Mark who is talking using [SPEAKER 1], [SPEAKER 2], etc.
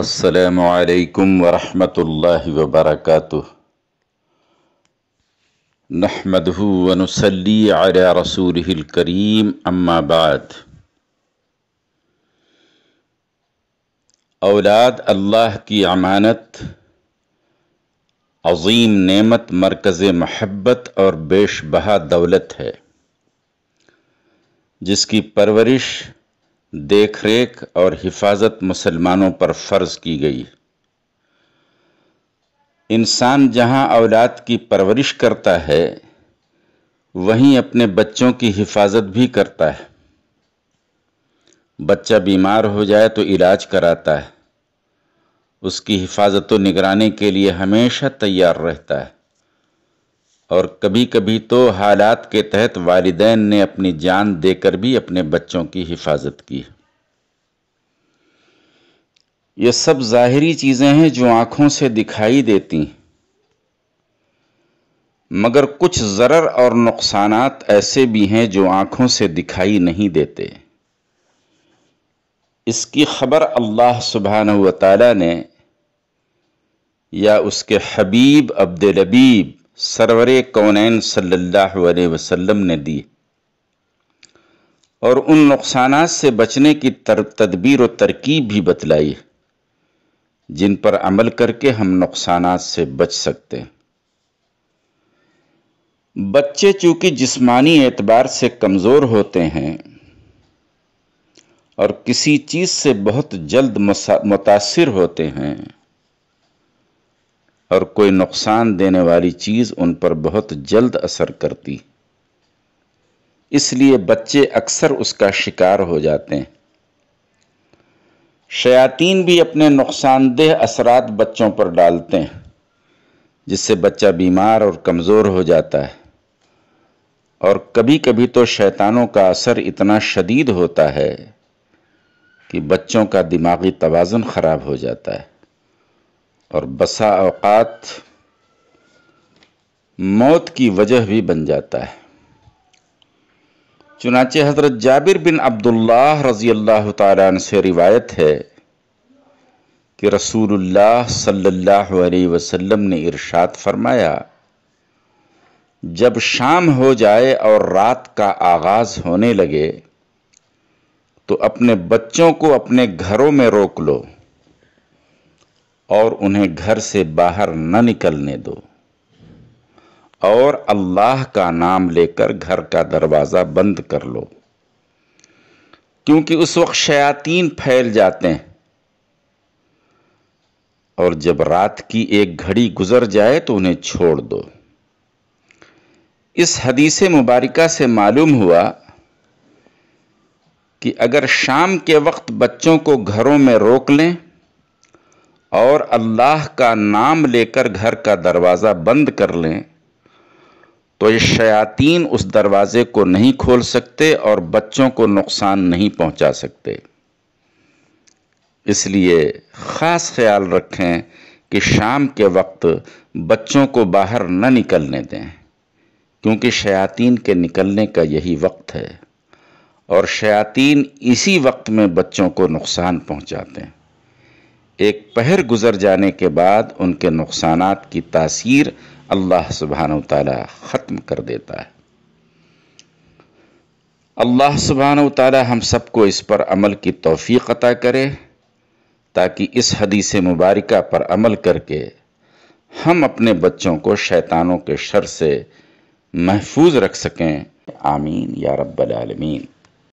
[SPEAKER 1] असलकम वरहमल वबरक नहमदू वनसली आल रसूलकरीम अम्माबाद औलाद अल्लाह की अमानत अजीम नेमत मरकज़ महब्बत और बेश बहा दौलत है जिसकी परवरिश देख रेख और हिफाजत मुसलमानों पर फ़र्ज़ की गई इंसान जहां औलाद की परवरिश करता है वहीं अपने बच्चों की हिफाजत भी करता है बच्चा बीमार हो जाए तो इलाज कराता है उसकी हिफाजत व निगरानी के लिए हमेशा तैयार रहता है और कभी कभी तो हालात के तहत वालदेन ने अपनी जान देकर भी अपने बच्चों की हिफाजत की ये सब ज़ाहरी चीज़ें हैं जो आंखों से दिखाई देती मगर कुछ ज़रर और नुकसान ऐसे भी हैं जो आंखों से दिखाई नहीं देते इसकी खबर अल्लाह सुबहान व ने या उसके हबीब अब्दलबीब सरवर कौनैन सल्ला अलैहि ने दिए और उन नुकसान से बचने की तर, तदबीर और तरकीब भी बतलाई जिन पर अमल करके हम नुकसान से बच सकते हैं बच्चे चूंकि जिस्मानी एतबार से कमज़ोर होते हैं और किसी चीज़ से बहुत जल्द मुतासर होते हैं और कोई नुकसान देने वाली चीज़ उन पर बहुत जल्द असर करती इसलिए बच्चे अक्सर उसका शिकार हो जाते हैं शयातीन भी अपने नुकसानदेह असरात बच्चों पर डालते हैं जिससे बच्चा बीमार और कमज़ोर हो जाता है और कभी कभी तो शैतानों का असर इतना शदीद होता है कि बच्चों का दिमागी तोज़न ख़राब हो जाता है और बसा अवकात मौत की वजह भी बन जाता है चुनाचे हज़रत जाबिर बिन अब्दुल्लाह रज़ी अल्लाह तारान से रिवायत है कि रसूलुल्लाह सल्लल्लाहु अलैहि वसल्लम ने इरशाद फरमाया जब शाम हो जाए और रात का आगाज़ होने लगे तो अपने बच्चों को अपने घरों में रोक लो और उन्हें घर से बाहर न निकलने दो और अल्लाह का नाम लेकर घर का दरवाज़ा बंद कर लो क्योंकि उस वक्त शयातीन फैल जाते हैं और जब रात की एक घड़ी गुजर जाए तो उन्हें छोड़ दो इस हदीस मुबारका से मालूम हुआ कि अगर शाम के वक्त बच्चों को घरों में रोक लें और अल्लाह का नाम लेकर घर का दरवाज़ा बंद कर लें तो ये शयातीन उस दरवाज़े को नहीं खोल सकते और बच्चों को नुकसान नहीं पहुंचा सकते इसलिए ख़ास ख्याल रखें कि शाम के वक्त बच्चों को बाहर न निकलने दें क्योंकि शयातीन के निकलने का यही वक्त है और शयातीन इसी वक्त में बच्चों को नुकसान पहुंचाते हैं एक पहर गुज़र जाने के बाद उनके नुकसान की तासीर अल्लाह सुबहान तला ख़त्म कर देता है अल्लाह सुबहान तला हम सबको इस पर अमल की तोफ़ी अता करे ताकि इस हदीस मुबारक पर अमल करके हम अपने बच्चों को शैतानों के शर से महफूज रख सकें आमीन या रब्बल आलमीन